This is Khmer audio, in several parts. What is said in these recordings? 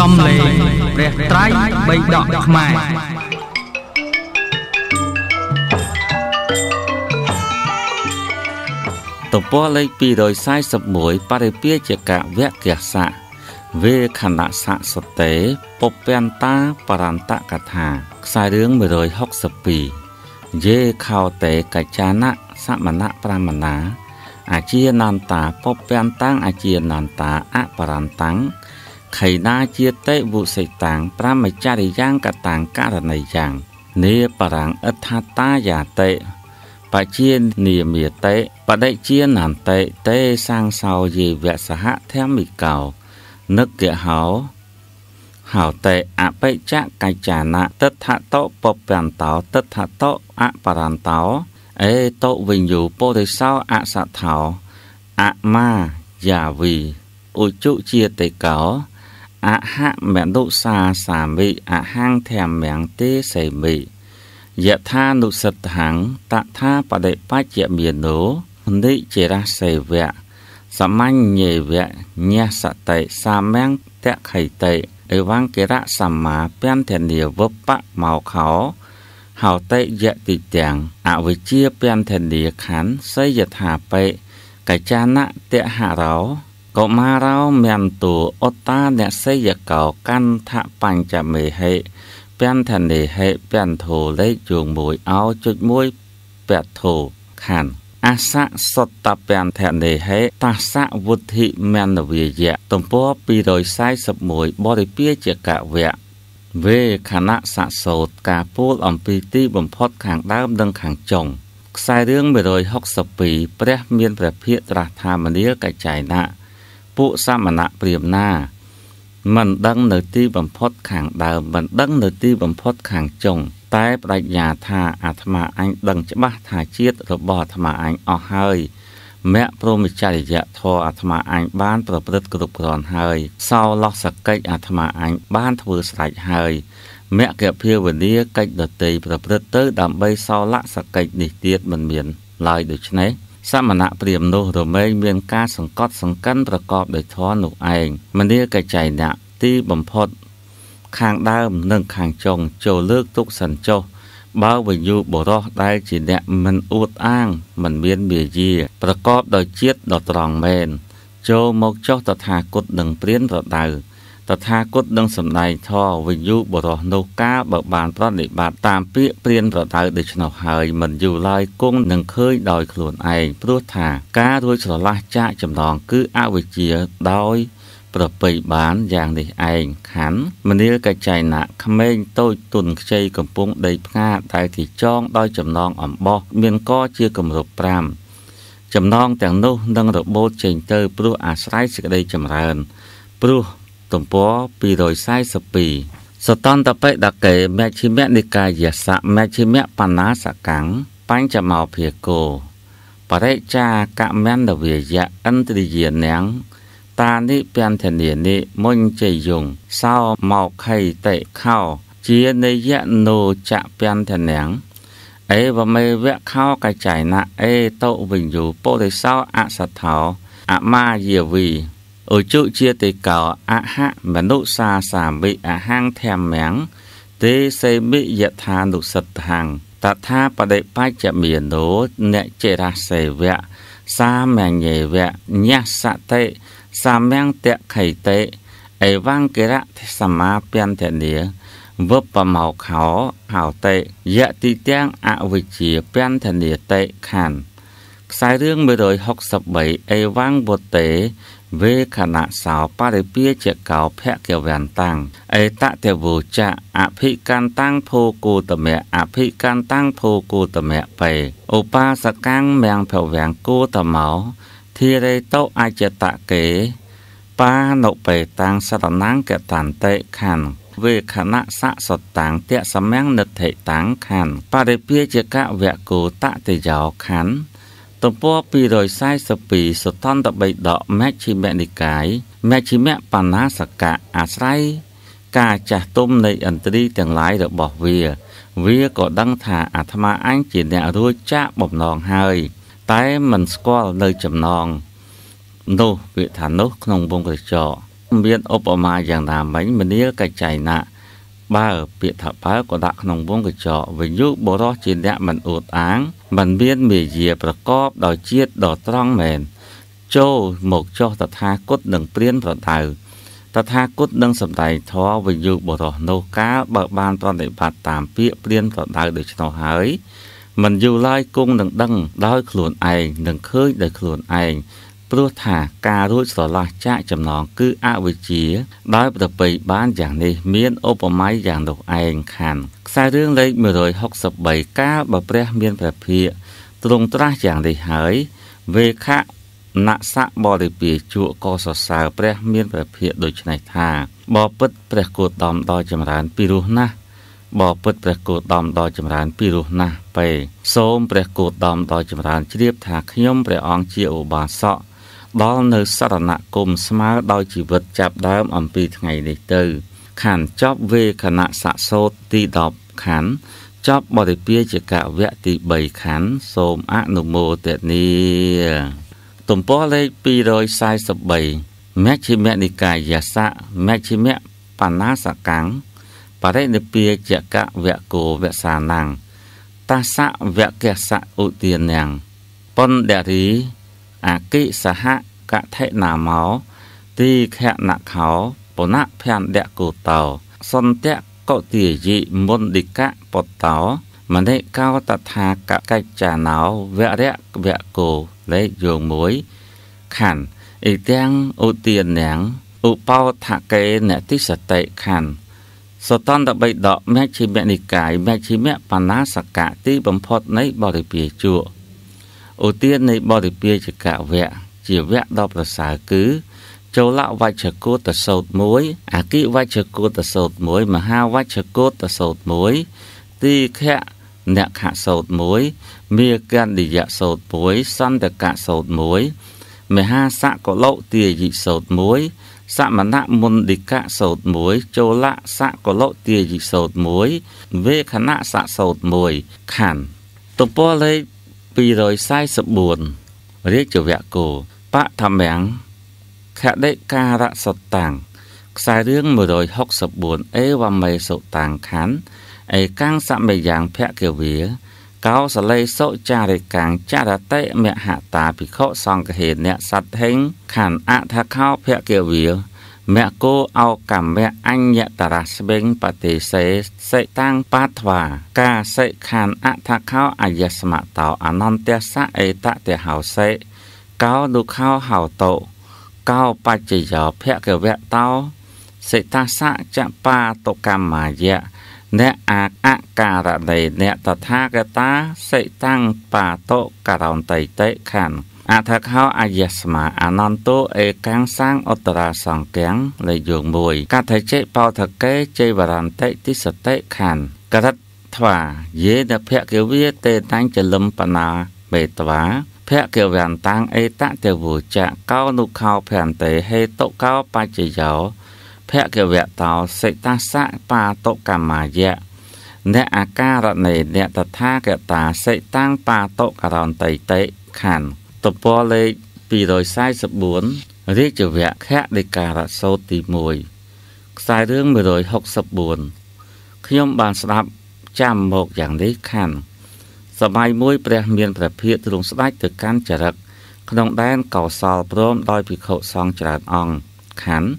សំលេងព្រះត្រៃបៃដកខ្មែរតពលេខ241បរិពាជាកវគ្គសៈវេខណៈសៈសតេពុព្វន្តាបរន្តកថាខ្សែរឿង162យេខោតេកច្ចានៈសមណៈប្រមណា អាជានន្តា ពុព្វន្តាអាជានន្តាអបរន្តាខៃណាជាតេវុសិតាំងប្រមចារិយ៉ាងកតាំងករណីយ៉ាងនេបរាំងអដ្ឋតាយាតេបជានាមេតេបដិជានន្តិតេសាងសោយេវសហធម្មិកោនិកហោហោតេអបិច្ចកច្ចានៈទិដ្ឋតោពពន្តោទិដ្ឋតោអបរន្តោអេតោវិញ្ញូពុរិសោអសថោអមាយាវីឧជុជាតេកោអហមនុសាសាមិអហង្ធម្មំទេសេមិយថានុសិទ្ធហង្តថាបដិបច្ចមានោនិចរសេវៈសមញ្ញេវៈញសតិសាមំតខៃតិអេវង្កិរៈសម្មាពន្ធានាវបៈមកខោហោតិយតិទាំងអវិជ្ជាពន្ធានាខណ្ឌសយថាបេកចានៈតហរោកុមារោមន្តូអតាអ្នកសិយកោកន្ធបញ្ចមេហេពាន់ធនេហេពាន់ធោលេខជួង1អោចុច1ពធោខណ្ឌអសៈសតតពាន់ធនេហេតសៈវុទ្ធិមនវិយៈទំព័រ241បរិពាជកវៈវេខណៈសៈសោតការពោលអំពីទីបំផុតខាងដើមនិងខាងចុងខ្សែរឿង162ព្រះមានព្រះភិក្ខត្រាស់ថាមនាលកច្ចៃណាពួកសាមណៈព្រាមណាមិនដឹងនៅទីបំផុតខាងដើមមិនដឹងនៅទីបំផុតខាងចុង តែបដិញ្ញាថាអាត្មាអញដឹងច្បាស់ថាជាតិរបស់អាត្មាអញអស់ហើយមគ្គព្រមចរិយធម៌អាត្មាអញបានប្រព្រឹត្តគ្រប់គ្រាន់ហើយសោលោះសកិច្ចអាត្មាអញបានធ្វើស្រេចហើយមគ្គភាវនាកិច្ចដតីប្រព្រឹត្តទៅ ដើម្បីសោលសកិច្ចនេះទៀតមិនមានឡើយដូច្នេះសមណៈព្រាមនោះរមែងមានការសង្កត់សង្កិនប្រកបដោយធម៌នោះឯងមនាកចៃណៈទីបំផុត ខាងដើមនិងខាងចុង ចូលលើកទុកសិនចុះបើវិញ្ញូបរោះដែលជាអ្នកមិនអួតអាង មិនមានមាយា ប្រកបដោយជាតិដ៏ត្រង់មែន ចូលមកចុះតថាគតនឹងព្រៀនប្រដៅតថាគតនឹងសម្ដែងធម៌វិយុបរោះនោះកាលបើបានប្រតិបត្តិតាមពាក្យព្រានប្រដៅដូច្នោះហើយមិនយូរឡើយគង់នឹងឃើញដោយខ្លួនឯងព្រោះថាការរួចស្រឡះចាកចំណងគឺអវិជ្ជាដោយប្រពៃបានយ៉ាងនេះឯងខណ្ឌមនាលកច្ចៃណៈក្មេងតូចទុនខ្ចីកំពុងដីផ្កាតែទីចងដោយចំណងអំបោះមានកជាគម្រប់5ចំណងទាំងនោះនឹងរបូតចេញទៅព្រោះអាស្រ័យសេចក្តីចម្រើនព្រោះទំព័រ242សតន្តបិដកេមជ្ឈិមនិកាយសៈមជ្ឈិមបណ្ណាសកੰងបញ្ចមោភាគោបរិចាកមន្តវិយៈឥន្ទ្រិយានាំងតានិពន្ធនានិមុញជ័យយងសោមកខៃតេខោ ជានិយៈនោចៈពន្ធនាំងអេវមេវៈខោកចៃណៈអេតោវិញ្ញូពុរិសោអសថោអមាយាវីឧជុជាតិកោអហមនុសាសាមិអហង្ធម្មំទេសេមិយថានុសិទ្ធហង្តថាបដិបច្ចមានោអ្នកចេរសេវៈសាមញ្ញេវៈញសតិសាមញ្ញតខៃតេអេវង្កិរៈសម្មាពន្ទនាវបមោខោហោតេយតិទាំងអវិជ្ជាពន្ទនាតេខណ្ឌខ្សែរឿង163អេវង្វតេវេខណៈសោបរិពាជាកោភគវន្តាំងអេតតេវោចៈអភិកន្តាំងភោគោតមៈអភិកន្តាំងភោគោតមៈបេឧបាសកាំងមៀងភវៀងគោតមោធីរេតោអចតកេបានុបេតាំងសរណង្គតន្តិខន្ធវេខណៈសសតាំងតៈសម្ញនិដ្ឋិតាំងខន្ធបរិពាជាកវៈគោតតិយោខន្ធទំព័រ242សតន្តបិដកមជ្ឈិមនិកាយមជ្ឈិមបណ្ណាសកៈអាស្រ័យការចាស់ទុំនៃឥន្ទ្រីទាំងឡាយរបស់វា វាក៏ដឹងថាអាត្មាអញជាអ្នករួចចាកបំណងហើយតែមិនស្គាល់នៅចំណងនោះវាថានោះក្នុងវងក្រចកមានឧបមាយ៉ាងណាមិញមនាលកច្ចៃណាបើពាក្យថាបើក៏ដាក់ក្នុងវងកញ្ចក់វិញយុបរោះជាអ្នកមិនអួតអាងមិនមានមេយាប្រកបដោយជាតិដ៏ត្រង់មែនចូលមកចោះតថាគតនឹងព្រៀនប្រដៅតថាគតនឹងសម្ដែងធម៌វិយុបរោះនោះកាលបើបានប្រតិបត្តិតាមពាក្យព្រៀនប្រដៅដូច្នោះហើយមិនយូរឡើយគង់នឹងដឹងដោយខ្លួនឯងនឹងឃើញដោយខ្លួនឯងព្រោះថាការរួចស្រឡះចាកចំណងគឺអវិជ្ជាដោយប្រពៃបានយ៉ាងនេះមានឧបមាយ៉ាងនោះឯងខណ្ឌខ្សែរឿងលេខ163កាលបើព្រះមានព្រះភិក្ខទ្រង់ត្រាស់យ៉ាងនេះហើយ វេខៈណសៈបរិពាជក់ក៏សរសើរព្រះមានព្រះភិក្ខដូច្នេះថាបបិទ្ធព្រះគោតមដ៏ចម្រើនពីរោះណាស់បពុតព្រះគោតមដ៏ចម្រើនពីរោះណាស់ពេសូមព្រះគោតមដ៏ចម្រើនជ្រាបថាខ្ញុំព្រះអង្គជាឧបាសកដល់នៅសរណគមស្មើដោយជីវិតចាប់ដើមអំពីថ្ងៃនេះទៅខណ្ឌចប់វេគណៈសសោតទី10ខណ្ឌចប់បរិពាជកវៈទី3ខណ្ឌសូមអនុមោទនីទំព័រលេខ243មជ្ឈិមនិកាយសៈមជ្ឈិមបណ្ណាសកੰងបរិនិពាជកវៈគោវសានੰងតសៈវៈកសៈឧទានੰងបណ្ឌរីអកិសហកថេណាមោ ទីខណខោបុណភណ្ឌកោតោសន្តៈកោទាយិមន្តិកបតោមនិកោតថាកកិច្ចាណោវរៈវៈគោលេខយោង1ខណ្ឌអ៊ីទាំងឧទានាងឧបោថកេនតិសតិខណ្ឌសតន្តបិដកមជ្ឈិមនិកាយមជ្ឈិមបណ្ណាសកៈទីបំផុតនៃបរិពាជក់ឧទាននៃបរិពាជកវៈជាវគ្គដ៏ប្រសើរគឺចូលវច្ឆកោតសោត1អគិវច្ឆកោតសោត1មហាវច្ឆកោតសោត1ទីខៈអ្នកខសោត1មេកណ្ឌិយសោត1សន្តកសោត1មហាសកលៈទាយិសោត1សមណមុនឌិកៈសោត1ចូលសកលៈទាយិសោត1វេខណៈសសោត1ខណ្ឌទំព័រលេខ244រាជវគោបឋមាំងខដិការសតាំងខ្សែរឿង164អេវមេសុតាំងខណ្ឌឯកាំងសមេយ៉ាងភគិវាកោសលេសុចារិកាំងចរតិមហតាភិក្ខុសង្ឃហេនៈសត្ហេងខណ្ឌអថាខោភគិវាមគោអោកម្មៈអញ្ញតរៈស្វេងបតិសេសេតាំងបាធ្វាកាសិខានអថខោអយស្មតោអនន្តៈសៈអេតតេហោសេកោទុខោហោតោកោបច្ចយោភគវៈតោសេតាសៈចបាតកម្មាយៈអ្នកអាអការណេអ្នកតថាគតាសេតាំងបាតុករោនតិតិខណ្ឌអថខោអយស្មាអនន្តោអេកាំងសាងអត្តរាសង្គាំងលេខយោង1កថជិបោថកេជេវរន្តិទិសតិខណ្ឌករតធ្វាយេនភគិវាតេតាញ់ចលឹមបណាបេតវាភគិវន្តាំងអេតតេវោចៈកោនុខោភន្តេហេតុកោបច្ចយោភគិវតោសិតាសៈបាតុកម្មាយៈអ្នកអាការណេអ្នកតថាកតាសិតាំងបាតុករន្តិតេខណ្ឌតពលលេខ244រាជវគ្គដីការៈសូត្រទី1ខ្សែរឿង164ខ្ញុំបានស្ដាប់ចាំមកយ៉ាងនេះខណ្ឌសម័យមួយ ព្រះមានព្រះភិក្ខទ្រង់ស្ដេចទៅកាន់ចរិតក្នុងដែនកោសលព្រមដោយភិក្ខុសង្ឃច្រើនអង្គខណ្ឌ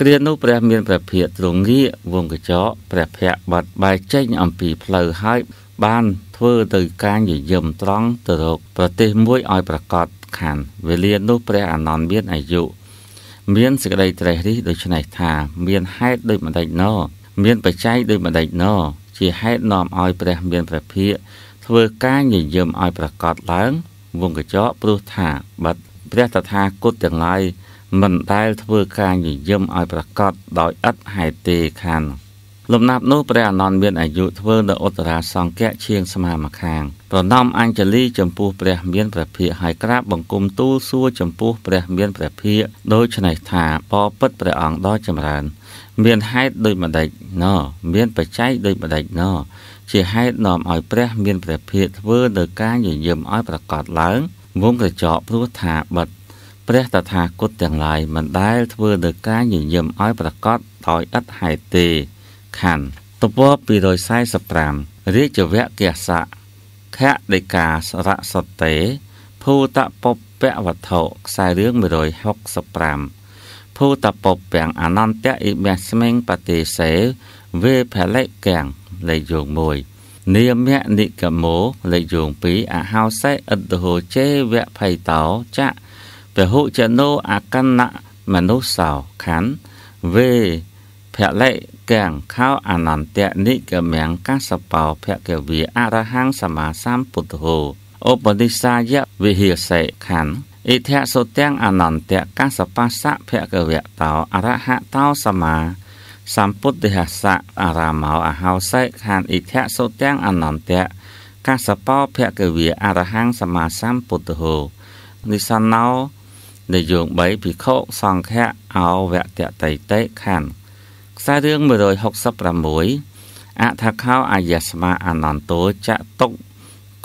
គ្រានោះព្រះមានព្រះភិក្ខទ្រង់ងាកវងកញ្ចក់ព្រះភ័ក្ត្របាត់បែកចេញអំពីផ្លូវហើយបានធ្វើទៅការញយមត្រង់ទៅរកប្រទេសមួយឲ្យប្រកាសខានវេលានោះព្រះអានន្ទមានអាយុមានសេចក្តីត្រេះរិះដូច្នេះថាមានហេតុដូចម្តេចណោមាន បច្ច័យដូចម្តេចណោជាហេតុនាំឲ្យព្រះមានព្រះភិក្ខធ្វើការញយមឲ្យប្រកាសឡើងវងកញ្ចក់ព្រោះថាបាត់ព្រះតថាគតទាំងឡាយមិនដែលធ្វើការញយមឲ្យប្រកាសដោយឥតហេតុទេខានលំដាប់នោះព្រះអានន្ទមានអាយុធ្វើនៅឧត្តរាសង្កៈឈៀងស្មាមខាង ប្រណមអัญជលីចំពោះព្រះមានព្រះភិក្ខហើយក្រាបបង្គំទូលសួរចំពោះព្រះមានព្រះភិក្ខដូច្នេះថាបពិតព្រះអង្គដ៏ចម្រើនមានហេតុដូចម្ដេចណមានបច្ច័យដូចម្ដេចណជាហេតុនាំឲ្យព្រះមានព្រះភិក្ខធ្វើនៅការញញឹមឲ្យប្រកាសឡើងវងក្រចកព្រោះថាបិទ្ធព្រះតថាគតទាំងឡាយមិនដែលធ្វើនៅការញញឹមឲ្យប្រកាសដោយឥតហេតុទេខណ្ឌទំព័រ245រាជវគ្គស័កខៈដេកាសរសតេភូតពពវត្ថុខ្សែរឿង165ភូតពពាំងអនន្តៈអ៊ីមេស្មិងបតិសេវេផលិកាំងលេខយោង1នាមនិកមោលេខយោង2អហោសេអត្តហោជេវភ័យតោចៈពហុចណោអកណ្ណមនុស្សោខណ្ឌវេភលិកាំងខោអនន្តនិកមង្កាសបោភគវាអរហង្គសម្មាសម្ពុទ្ធោឧបនិស្សយវិហិសេខន្ធអិធិសុទាំងអនន្តកាសបាសៈភគវៈតោអរហតោសម្មាសម្ពុទ្ធិហសៈអារាមោអហោសេខន្ធអិធិសុទាំងអនន្តកាសបោភគវាអរហង្គសម្មាសម្ពុទ្ធោនិសណ្ណោនិយោង3ភិក្ខុសង្ឃៈអោវៈតតៃតេខន្ធខ្សែរឿង166អថាខោអាយស្មាអនន្តោចតុក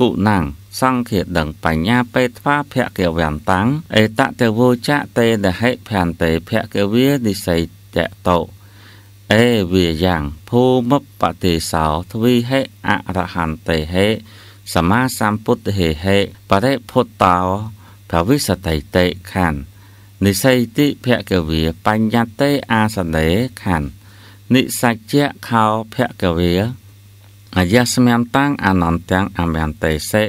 គុណាំងសង្ឃាដឹងបញ្ញាពេទ្វាភគវន្តាំងអេតតវោចតេនហិភន្តេភគវានិស័យតតោអេវាយ៉ាងភូមិបតិសោទ្វីហេអរហន្តេហេសមាសម្ពុទ្ធហេហេបរិភុតតោប្រវិសតៃតេខណ្ឌនិស័យតិភគវាបញ្ញត្តិអាសនេខណ្ឌនិសច្ចៈខោភគវាអយស្មាំតាំងអនន្តាំងអមន្តេសេ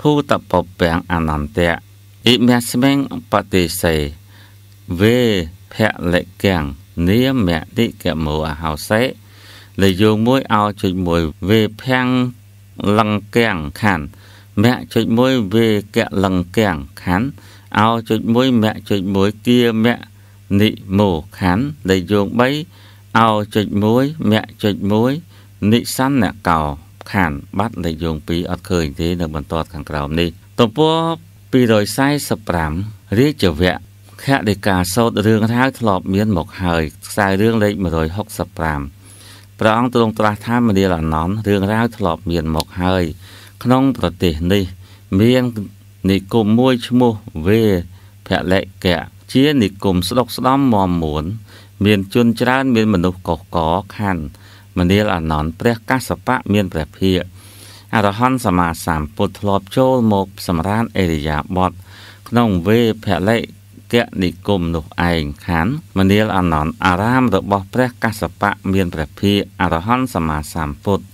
ភូតពពាំងអនន្តាអ៊ីមាស្មិងបតិសេវេភលិកាំងនាមតិកមោអហោសេលយោមួយអោចុចមួយវេភាំងលង្កាំងខានមៈចុចមួយវេកៈលង្កាំងខានអោចុចមួយមៈចុចមួយគាមៈនិមោខានលយោ3អោចុច1មគ្គចុច1និស័នកោខានបាត់នៃយោង2អត់ឃើញទេនៅបន្ទាត់ខាងក្រោមនេះទំព័រ245រាជវគ្គខដេកាសោតរឿងរ៉ាវធ្លាប់មានមកហើយខ្សែរឿងលេខ165ព្រះអង្គទ្រង់ត្រាស់ថាមនាលអនន្តរឿងរ៉ាវធ្លាប់មានមកហើយ ក្នុងប្រទេសនេះ មាននិគមមួយឈ្មោះវេភលកៈជានិគមស្ដុកស្ដំមមមួនមានជនច្រើន មានមនុស្សកុសកខណ្ឌមនាលអនន្តព្រះកសបៈមានព្រះភិក្ខអរហន្តសម្មាសម្ពុទ្ធធ្លាប់ចូលមកសម្រានអេរិយាបថក្នុងវេភលិកនិគមនោះឯងខណ្ឌមនាលអនន្តអារាមរបស់ព្រះកសបៈមានព្រះភិក្ខអរហន្តសម្មាសម្ពុទ្ធ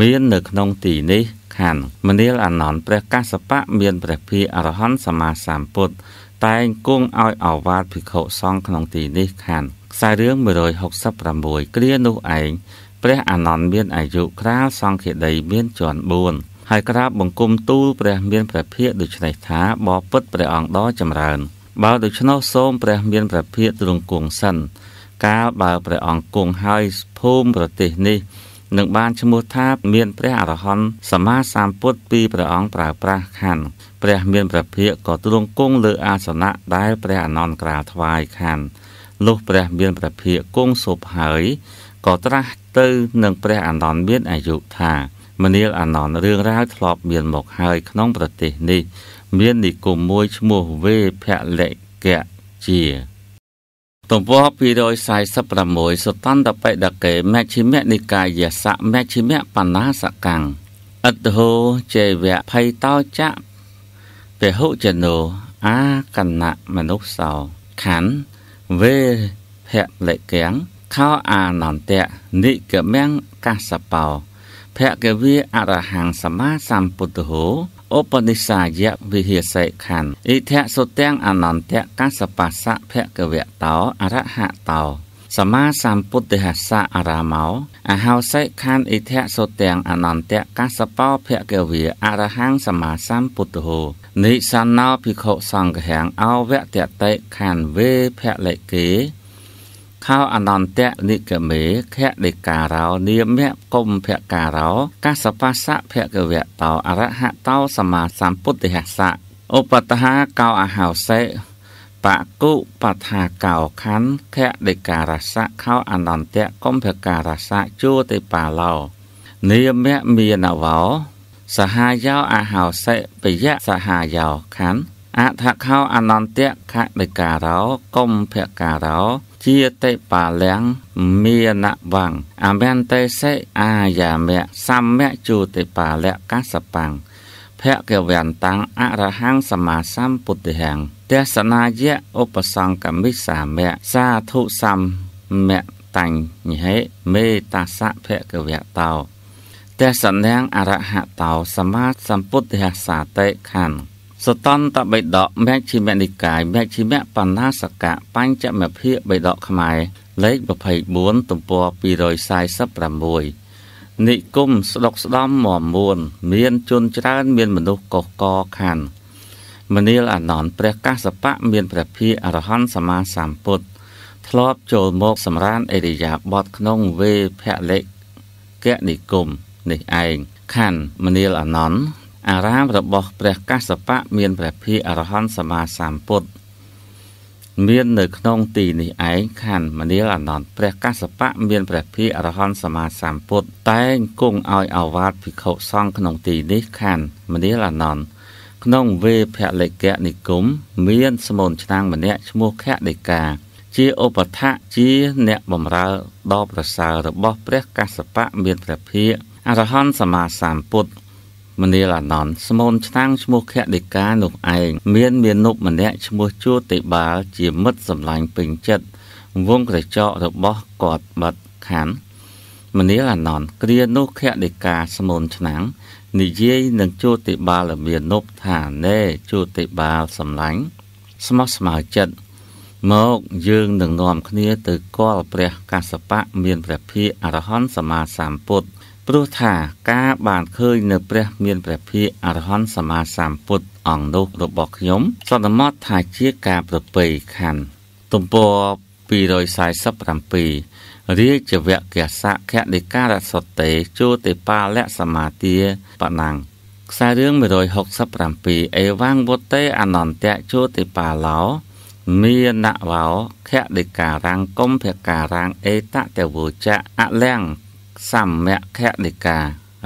មាននៅក្នុងទីនេះខណ្ឌមនាល អនន្តព្រះកសបៈមានព្រះភិក្ខអរហន្តសម្មាសម្ពុទ្ធតែងគង់ឲ្យអាវាតភិក្ខុសង្ឃក្នុងទីនេះខណ្ឌខ្សែរឿង166គ្រានោះឯងព្រះអានន្ទមានអាយុក្រាលសង្ឃាដីមានជាន់4ហើយក្រាបបង្គំទូលព្រះ មានព្រះភិក្ខដូច្នេះថាបពុតព្រះអង្គដ៏ចម្រើនបើដូច្នោះសូមព្រះមានព្រះភិក្ខទ្រង់គង់សិនកាលបើព្រះអង្គគង់ហើយភូមិប្រទេសនេះនឹងបានឈ្មោះថាមាន ព្រះអរហន្តសម្មាសម្ពុទ្ធពីព្រះអង្គប្រើប្រាស់ខណ្ឌព្រះ មានព្រះភិក្ខក៏ទ្រង់គង់លើអាសនៈដែលព្រះអានន្ទក្រាលថ្វាយខណ្ឌលុះព្រះមានប្រភិយគង់សពហើយ ក៏ត្រាស់ទៅនឹងព្រះអានន្ទមានអាយុថាមនាលអានន្ទរឿងរ៉ាវធ្លាប់មានមកហើយក្នុងប្រទេសនេះ មាននិគមមួយឈ្មោះវេភលកៈជាទំព័រ246សតន្តបេដកេមជ្ឈិមនិកាយសៈមជ្ឈិមបណ្ណាសកាំងអត្តហោចេវៈភ័យតោចៈពហុចនោអាកណៈមនុស្សសោខណ្ឌវេភលកាំងខោអានន្តៈនិកមំកាសបោភគវាអរហង្គសម្មាសម្ពុទ្ធោឧបនិស្សយវិហិសេខੰអិធសុទាំងអនន្តៈកាសបស្សៈភគវៈតោអរហតោសមាសੰពុទ្ធិហសាអារាមោអហោសិខានអិធៈសុទាំងអនន្តៈកាសបោភគវាអរហੰសមាសੰពុទ្ធោនិសណ្ណោភិក្ខុសង្ឃហាងអវៈតតេខានវេភលិកេខោអនន្តៈនិកមេខៈដេការោ នាមៈកុំភការោកាសបាសៈភគវៈតោអរហតោសមាសੰពុទ្ធិហសាឧបតហាកោអហោសិបគុបថាកោខੰខៈដេការសៈខោ អនន្តៈកំភការសៈជួទេបាឡោនិមៈមានវោ សហាយោអហោសិបយៈសហាយោខੰអថខោអនន្តៈខដេការោកំភការោជាតិបាលាំងមានវង្សអមន្តេសិអាយាមៈសម្មៈជួទេបាលៈកសបង្ភគវន្តាំងអរហੰសម្មាសម្ពុទ្ធិហੰទស្សនាយៈឧបសង្កមិសាមៈសាធុសំមៈតញ្ញហេមេតាសៈភគវៈតោទស្សនាងអរហតោសមាសម្ពុទ្ធិសាតិខੰសតន្តបិដកមជ្ឈិមនិកាយមជ្ឈិមបណ្ណាសកៈបញ្ចមភិបិដកខ្មែរលេខ24ទំព័រ246និគមស្ដុកស្ដំមមួនមានជនច្រើនមានមនុស្សកុសកខានមនាលអានន្ទព្រះកាសបៈមានព្រះភិអរហន្តសម្មាសម្ពុទ្ធធ្លាប់ចូលមកសម្រានអេរិយាបថក្នុងវេភលិកនិគមនេះឯងខណ្ឌមនាលអានន្ទអារាមរបស់ព្រះកាសបៈមានព្រះភិអរហន្តសម្មាសម្ពុទ្ធមាននៅក្នុងទីនេះឯងខណ្ឌមនាលអនន្តព្រះកសបៈមានព្រះភិអរហន្តសម្មាសម្ពុទ្ធតែងគង់ឲ្យអាវាតភិក្ខុសង្ឃក្នុងទីនេះខណ្ឌមនាលអនន្តក្នុងវេភលិកនិគមមានស្មូនឆ្នាំងម្នាក់ឈ្មោះខដេកាជាឧបថៈជាអ្នកបម្រើដ៏ប្រសើររបស់ព្រះកសបៈមានព្រះភិក្ខអរហន្តសម្មាសម្ពុទ្ធមនាលអានន្តស្មូនឆ្នាំងឈ្មោះខដេកានោះឯងមានមាណពម្នាក់ឈ្មោះជួតិបាលជាមិត្តសម្លាញ់ពេញចិត្តវងក្រចករបស់គាត់បាត់ខាន់មនាលអានន្តគ្រានោះខដេកាស្មូនឆ្នាំងនិយាយនឹងជោតិបាលមាននប់ថាណែជោតិបាលសម្លាញ់ស្មោះស្មៅចិត្តមកយើងនឹងនាំគ្នាទៅកលព្រះកសបៈមានព្រះភិអរហន្តសម្មាសម្ពុទ្ធព្រោះថាការបានឃើញនៅព្រះ មានព្រះភិអរហន្តសម្មាសម្ពុទ្ធអង្គនោះរបស់ខ្ញុំសន្មតថាជាការប្រពៃខណ្ឌទំព័រ247រាជវគ្គសៈខនិការសតេជោតិបាលៈសមាទាបណាំងខ្សែរឿង167អេវាំងវតេអនន្តៈជោតិបាលោមានណវោខនិការังកុំភការังអេតតវោចៈអលំសម្មខនិកា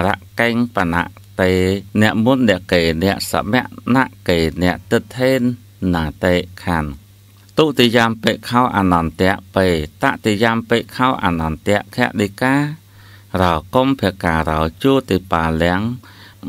រកេងបណៈតេអ្នកមុនអ្នកកេអ្នកសមណៈកេអ្នកទិដ្ឋេនណាតេខណ្ឌទុតិយាមពេខោអនន្តៈបេតតិយាមពេខោអនន្តៈខតិការោកុំភការោជូតិបាលាំង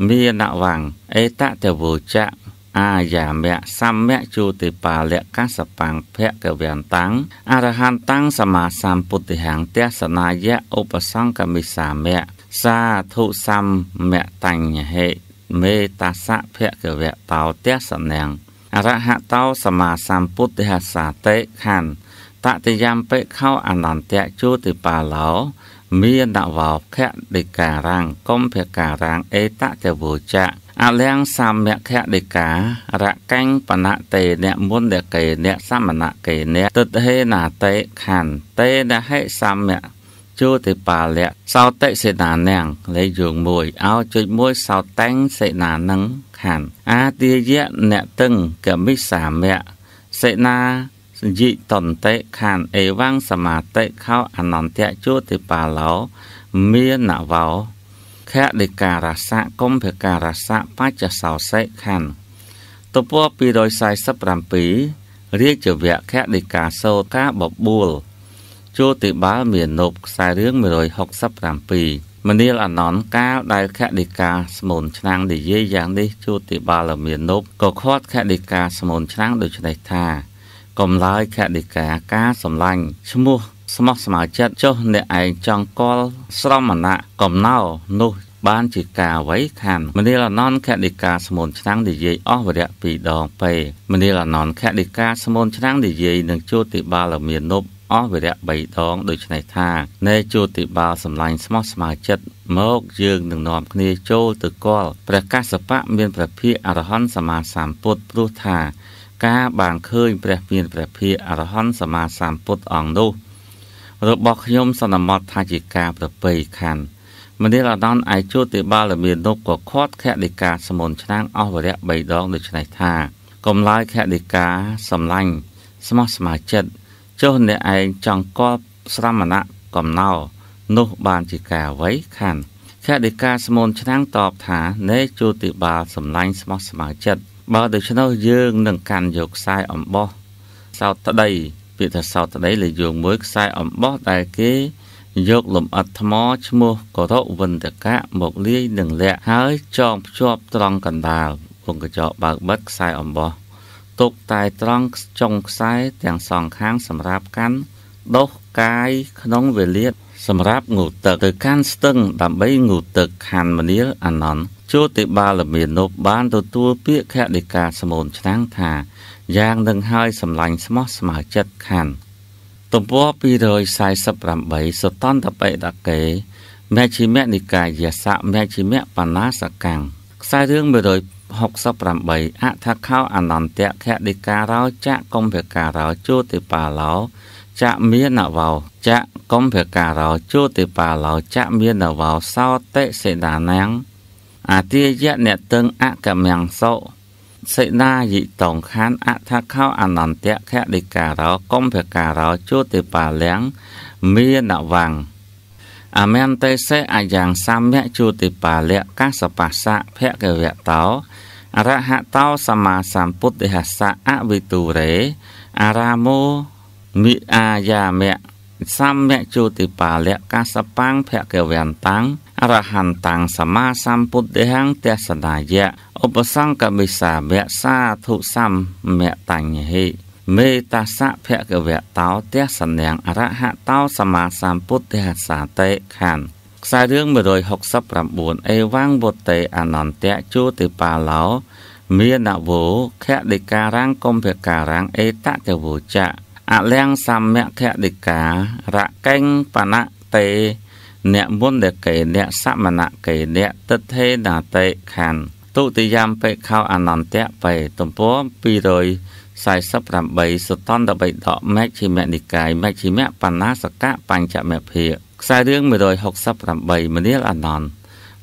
មានវង្សអេតតវោចៈអាយាមៈសម្មៈជូតិបាលៈកសបង្ភៈកវន្តាំងអរហន្តាំងសមាសម្ពុទ្ធិហੰទស្សនាយៈឧបសង្កមិសាមៈសាធុសម្មៈតញ្ញហេមេតាសៈភៈកវៈតោទស្សនាំងអរហតោសម្មាសម្ពុទ្ធិហសាតេខੰតតិយំពេខោអនន្តៈជូតិបាឡោមានតវោខៈដេការังកុំភការังអេតតវោចៈអលៀងសម្មខៈដេការកញ្ញបណតេអ្នកមុនអ្នកកេអ្នកសមណកេអ្នកទុតិហេណាតេខੰតេណហិសម្មជូតិបាលៈសោតិសេនានាំងលេខយោង1អោចុច1សោតតែងសេនានឹងខណ្ឌអាទាយៈអ្នកតឹងកមិសាមៈសេនាសញ្ញិតន្តិខណ្ឌអេវង្សមាតិខោអនន្តៈជោតិបាឡោមាណវោខដេការសៈកុំភការសៈបច្ចសោសេខណ្ឌតព247រាជវៈខដេកាសោកាបបួលជោតិបាលមាននប់ខ្សែរឿង167មនាលអណន្តកាលដែលខឌីកាស្មូនឆ្នាំងនិយាយយ៉ាងនេះជួតិបាលមាននប់ក៏ខាត់ខឌីកាស្មូនឆ្នាំងដូច្នេះថាកំឡើយខឌីកាការសម្លាញ់ឈ្មោះស្មោះស្មៅចិត្តចុះអ្នកឯងចង់កលស្រមណៈកំណោនោះ បានជាការអ្វីខានមនាលអណន្តខតិកាស្មូនឆ្នាំងនិយាយអស់វរៈពីរដងពេមនាលអណន្តខតិកាស្មូនឆ្នាំងនិយាយនឹងជោតិបាលមាននប់អស់វិរៈ3ដងដូច្នេះថាណែជួតិបាលសម្លាញ់ស្មោះស្មើចិត្តមកយើងនឹងនាំគ្នាចូលទៅកលព្រះកាសបៈមានព្រះភិអរហន្តសម្មាសម្ពុទ្ធព្រោះថា ការបានឃើញព្រះមានព្រះភិអរហន្តសម្មាសម្ពុទ្ធអង្គនោះរបស់ខ្ញុំសន្មតថាជាការប្រពៃខណ្ឌមនាលអដនឯជោតិបាលមាននុបក៏ខាត់ខៈដីកាសមុនឆ្នាំងអស់វរៈ3ដងដូច្នេះថាកំឡាយខៈដីកាសម្លាញ់ស្មោះស្មាចិត្តចុះអ្នកឯងចង់កល់ស្រមណៈកំណោ នោះបានជាការអ្វីខានខតិកាស្មូនឆ្នាំងតបថានៃជូតិបាល សម្លាញ់ស្មោះស្មៅចិត្តបើដូច្នោះយើងនឹងកាន់យកខ្សែអំបោះសោតដីពាក្យថាសោតដីលើយើងមួយខ្សែអំបោះដែលគេ យកលំអិតថ្មឈ្មោះ ករុវិន្ទកៈមកលាយនឹងលាក់ហើយចងភ្ជាប់ត្រង់កណ្ដាលវងកញ្ចក់បើកបិទខ្សែអំបោះទុកតែត្រង់ចុងខ្សែទាំងសងខាងសម្រាប់កាន់ដុសកាយក្នុងវេលាសម្រាប់ងូតទឹកទៅកាន់ស្ទឹងដើម្បីងូតទឹកខានមនាលអណន្តជួតិបាលមាននប់បានទទួលពាក្យខតិកាសមូនឆ្នាំងថាយ៉ាងនឹងហើយសម្លាញ់ស្មោះស្មៅចិត្តខានទំព័រ248សតន្តបិដកេមជ្ឈិមនិកាយសៈមជ្ឈិមបណ្ណាសកាំងខ្សែរឿង1 68អថខោអនន្តៈខតិការោចៈកំភការោជោតិបាឡោចៈមានវោចៈកំភការោជោតិបាឡោចៈមានវោសោតិសេដានាំងអតិយៈអ្នកតឹងអកមំសោសេដាយិតងខានអថខោអនន្តៈខតិការោកំភការោជោតិបាលាំងមានវាំងអមន្តេសេអាយ៉ាងសម្ញជូតិបាលៈកសបាសៈភគវតោអរហតោសម្មាសម្ពុទ្ធិហសៈអវិទូរេអារាមោមិអាយាមៈសម្មជូតិបាលៈកាសបាំងភគវន្តាំងអរហន្តាំងសម្មាសម្ពុទ្ធិហំទេសនាយៈឧបសង្កមិសាមៈសាធុសម្មតញ្ញហិមេតាសៈភគវតោទេសនាងអរហតោសម្មាសម្ពុទ្ធិហសាតេខណ្ឌខ្សែរឿង169អេវ៉ាំងវតេអនន្តៈជូតិបាឡោមាណវោខៈដេការាំងកំភការាំងអេតតវោចៈអលៀងសម្មខៈដេការកេងបណតេអ្នកមុនដកេអ្នកសមណកេអ្នកតិទ្ធេណតេខណ្ឌទុតិយំបេខោអនន្តៈបេទំព័រ248សតន្តបិដកមជ្ឈិមនិកាយមជ្ឈិមបណ្ណាសកៈបញ្ចមភាគខ្សែរឿង168មនាលអានន្ទ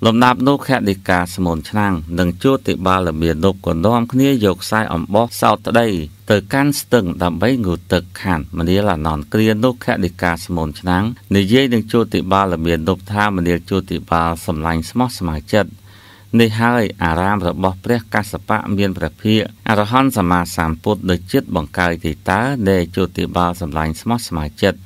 លំដាប់នោះខេតិកាស្មូនឆ្នាំងនិងជួតិបាលមាននប់ក៏នាំគ្នាយកខ្សែអំបោះសោតក្តីទៅកាន់ស្ទឹងដើម្បីងូតទឹកខានមនាលអានន្ទគ្រានោះខតិកាស្មូនឆ្នាំងនិយាយនឹងជួតិបាលមាននប់ថាមនាលជួតិបាលសម្លាញ់ស្មោះស្ម័គ្រចិត្តនេះហើយអារាមរបស់ព្រះកសបៈមានព្រះភិក្ខអរហន្តសម្មាសម្ពុទ្ធដូចចិត្តបង្កើយទីតានៃជោតិបាលសម្លាញ់ស្មោះស្ម័គ្រចិត្ត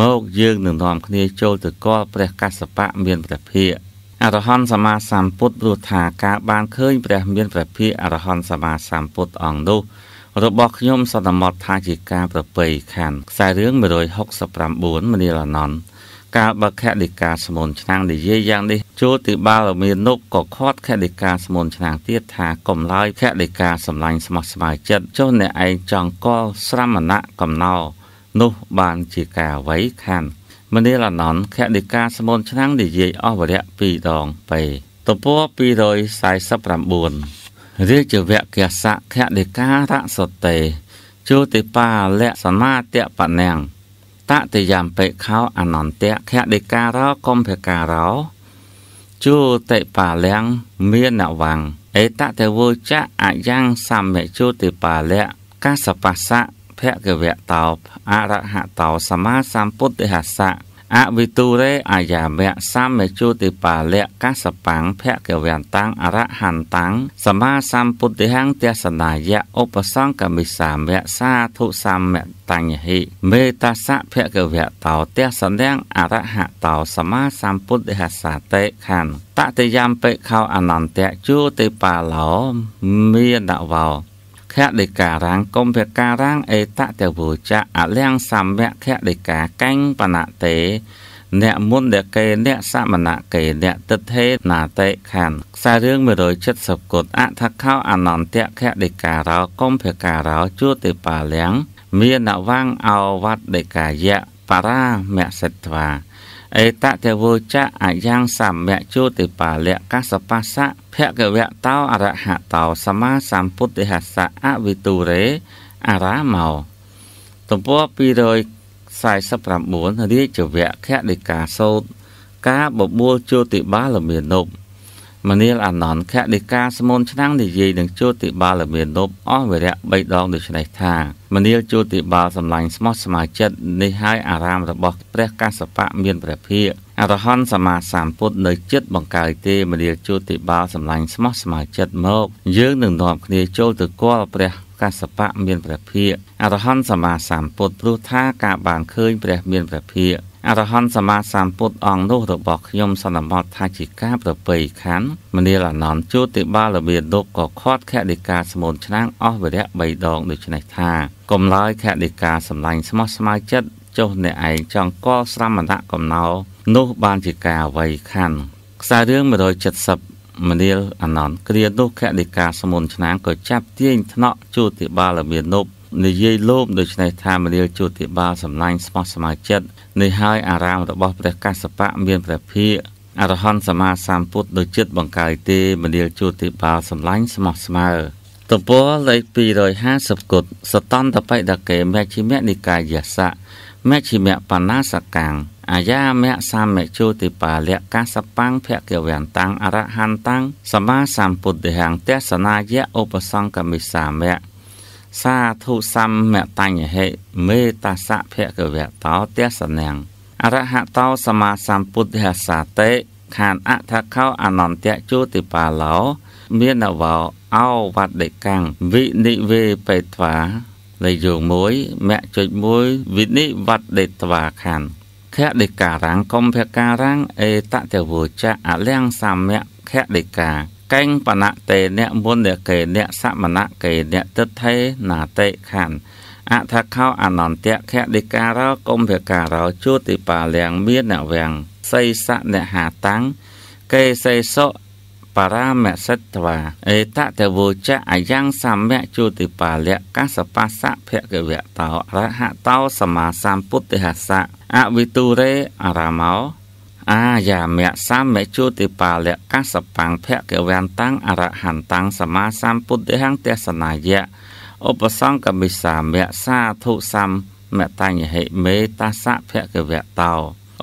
មកយើងនឹងនាំគ្នាចូលទៅកល់ព្រះកសបៈមានព្រះភិក្ខអរហន្តសម្មាសម្ពុទ្ធព្រោះថាការបានឃើញព្រះមានព្រះភិក្ខអរហន្តសម្មាសម្ពុទ្ធអង្គនោះរបស់ខ្ញុំសន្មតថាជាការប្រពៃខណ្ឌខ្សែរឿង169មនីលអនន្តកាលបើខេតិកាស្មូនឆ្នាំងនិយាយយ៉ាងនេះចូលទិបាលមាននុកក៏ខាត់ខេតិកាស្មូនឆ្នាំងទៀតថាកុំឡើយខេតិកាសម្លាញ់ស្មោះស្ម័គ្រចិត្តចុះអ្នកឯងចង់កលស្រមណៈកំណោ នោះបានជាការអ្វីខានមនាលអណន្តខេតិកាស្មូនឆ្នាំងនិយាយអស់វរៈ2ដងពេទំព័រ249រាជវគ្គសៈខេតិការៈសតេចូលទិបាលៈសមាតៈបណាំងតតយំពេខោអនន្តៈខដេការោកំភការោជូតិបាលំមានវង្សអេតតវោចៈអយ៉ាងសម្មជូតិបាលៈកាសបស្សៈភគវៈតោអរហតោសម្មាសម្ពុទ្ធិហស្សៈអវិទូរេអាយាមៈសម្មេជូតិបាលៈកសបាំងភគវន្តាំងអរហន្តាំងសមាសម្ពុទ្ធិហੰទស្សនាយៈឧបសង្កមិសាមៈសាធុសម្មតញ្ញហិមេតាសៈភគវៈតោទស្សនាំងអរហតោសមាសម្ពុទ្ធិហសាតេខន្តតតិយំបេខោអនន្តៈជូតិបាលោមានដវោខៈដេការังកុំភការังអេតតវោចៈអលំសម្វខៈដេកាកញ្ញបណតេអ្នកមុនដែលកេអ្នកសមណកេអ្នកទិដ្ឋេណាតេខណ្ឌខ្សែរឿង170គុតអថខោអនន្តខៈដេការោកុំភការោជួតិបាលំមានវងអវត្តដេកាយៈបារាមសិទ្ធវាអេតតេវោចៈអយ៉ាងសម្មជោតិបាលៈកសបស្សៈភគវៈតោអរហតោសម្មាសម្ពុទ្ធិហស្សៈអវិទូរេអរាមោទំព័រ249រាជវគ្គដេកាសោតការបបួលជោតិបាលមេនុបមនាលអានន្ទខដេកាស្មូនឆ្នាំងនិយាយនឹងជោតិបាលមាននប់អស់វរៈ3ដងដូច្នេះថាមនាលជោតិបាលសម្លាញ់ស្មោះស្មាចិត្តនេះហើយអារាមរបស់ព្រះកសបៈមានព្រះភិក្ខអរហន្តសម្មាសម្ពុទ្ធនៅចិត្តបង្កើតទេមនាលជោតិបាលសម្លាញ់ស្មោះស្មាចិត្តមកយើងនឹងនាំគ្នាចូលទៅគាល់ព្រះកសបៈមានព្រះភិក្ខអរហន្តសម្មាសម្ពុទ្ធព្រោះថាការបានឃើញព្រះមានព្រះភិក្ខអរហន្តសម្មាសម្ពុទ្ធអង្គនោះរបស់ខ្ញុំសន្មតថាជាការប្រពៃខានមនាលអនន្តជួតិបាលរបៀដុកក៏ខាត់ខតិកាស្មូនឆ្នាំងអស់វរៈ3ដងដូច្នេះថាកុំឡើយខតិកាសម្លាញ់ស្មោះស្មៅចិត្តចុះអ្នកឯងចង់កលស្រមណៈកំណោ នោះបានជាការអ្វីខានខ្សែរឿង170មនាលអនន្តគ្រានោះខតិកាស្មូនឆ្នាំងក៏ចាប់ទាញថ្នាក់ជួតិបាលរបៀដុកនិយាយលោបដូច្នេះថាមរាលជោតិបាលសម្លាញ់ស្មោះស្ម័គ្រចិត្តនេះហើយអារាមរបស់ព្រះកសបៈមានព្រះភិក្ខអរហន្តសម្មាសម្ពុទ្ធដូចចិត្តបង្កាយទេមនាលជោតិបាលសម្លាញ់ស្មោះស្មើតពលលេខ250គុតសតន្តបិដកេមជ្ឈិមនិកាយសៈមជ្ឈិមបណាសកាំងអាយាមៈសម្មជោតិបាលៈកាសបាំងភគវន្តាំងអរហន្តាំងសម្មាសម្ពុទ្ធិហੰទេសនាយៈឧបសង្កមិសាមៈសាធុសម្មតញ្ញហេមេតាសភគវតោទស្សនាំងអរហតោសមាសម្ពុទ្ធិសាតេខានអថខោអនន្តៈជូតិបាឡោមានអវោអោវត្តិកាំងវិនិវេបេត្វាលេខយោង1មគ្គចុច1វិនិវត្តេត្វាខណ្ឌខដេការាំងកំភការាំងអេតតវោចៈអលៀងសម្មខដេកាកេងបណតេអ្នកមុនអ្នកកេអ្នកសមណកេអ្នកទិដ្ឋេណាតេខណ្ឌអថាខោអនន្តៈខតិការោកុំភការោជូតិបាលៀងមានអ្នកវាំងសីសៈអ្នកហាតាំងកេសីសុបរាមសិទ្ធវាអេតតវោចៈអយ៉ាងសម្យជូតិបាលៈកសបាសៈភគវៈតោរហតោសមាសម្ពុទ្ធិហសៈអវិទូរេអរាមោអាយាមៈសម្មជោតិបាលៈកសបង្ភគវន្តាំងអរហន្តាំងសមាសម្ពុទ្ធិហੰទេសនាយៈឧបសង្កមិសាមៈសាធុសម្មតញ្ញហិមេតាសៈភគវៈតោ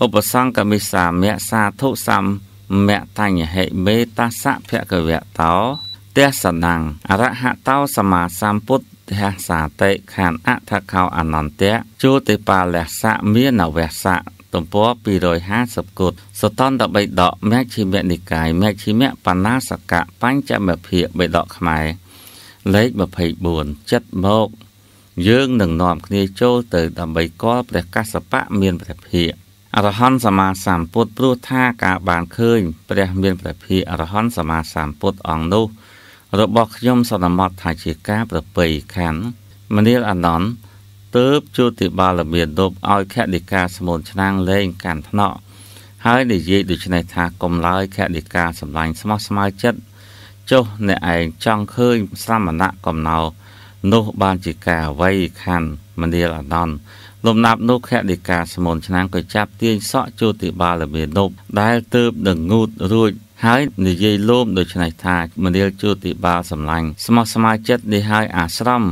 ឧបសង្កមិសាមៈសាធុសម្មតញ្ញហិមេតាសៈភគវៈតោទេសនាងអរហតោសមាសម្ពុទ្ធទះសាតិខានអថខោអនន្តៈជោតិបាលៈសៈមានវៈសៈទំព័រ250គត់សតន្តបិដកមជ្ឈិមនិកាយមជ្ឈិមបណ្ណាសកៈបញ្ចមភិបិដកខ្មែរលេខ24ចិត្តមកយើងនឹងនាំគ្នាចូលទៅ ដើម្បីកលព្រះកសបៈមានព្រះភិក្ខអរហន្តសម្មាសម្ពុទ្ធព្រោះថាការបានឃើញព្រះ មានព្រះភិក្ខអរហន្តសម្មាសម្ពុទ្ធអង្គនោះ របស់ខ្ញុំសន្មតថាជាការប្រពៃខណ្ឌមនាលអនន្តទើបជោតិបាលមានដប់ឲ្យខតិកាសមូនឆ្នាំងលែងកាន់ថ្នក់ហើយនិយាយដូចនេះថាកុំឡើយខតិកាសម្លាញ់ស្មោះស្ម័យចិត្តចុះអ្នកឯងចង់ឃើញស្រមណៈកំណោនោះបានជាការអ្វីខណ្ឌមនាលអនន្តលំដាប់នោះខតិកាសមូនឆ្នាំងក៏ចាប់ទាញសក់ជោតិបាលមានដប់ដែលទើបនឹងងូតរួចហើយនិយាយលោមដូច្នេះថាមនាលជោតិបាលសម្លាញ់ស្មោះស្ម័យចិត្តនេះហើយអាស្រម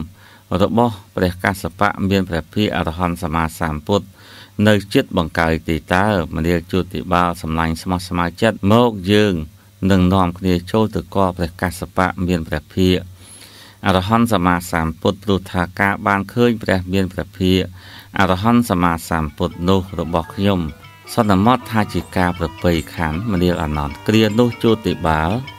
របស់ព្រះកសបៈមានព្រះភិអរហន្តសម្មាសម្ពុទ្ធនៅចិត្តបង្កាយទីតើមនាលជូតិបាលសម្លាញ់ស្មោះស្មៅចិត្តមកយើងនឹងនាំគ្នាចូលទៅកល់ព្រះកសបៈមានព្រះភិអរហន្តសម្មាសម្ពុទ្ធព្រោះថាការបានឃើញព្រះមានព្រះភិអរហន្តសម្មាសម្ពុទ្ធនោះរបស់ខ្ញុំសន្មតថាជាការប្រពៃខណ្ឌមនាលអនន្តគ្រានោះជូតិបាល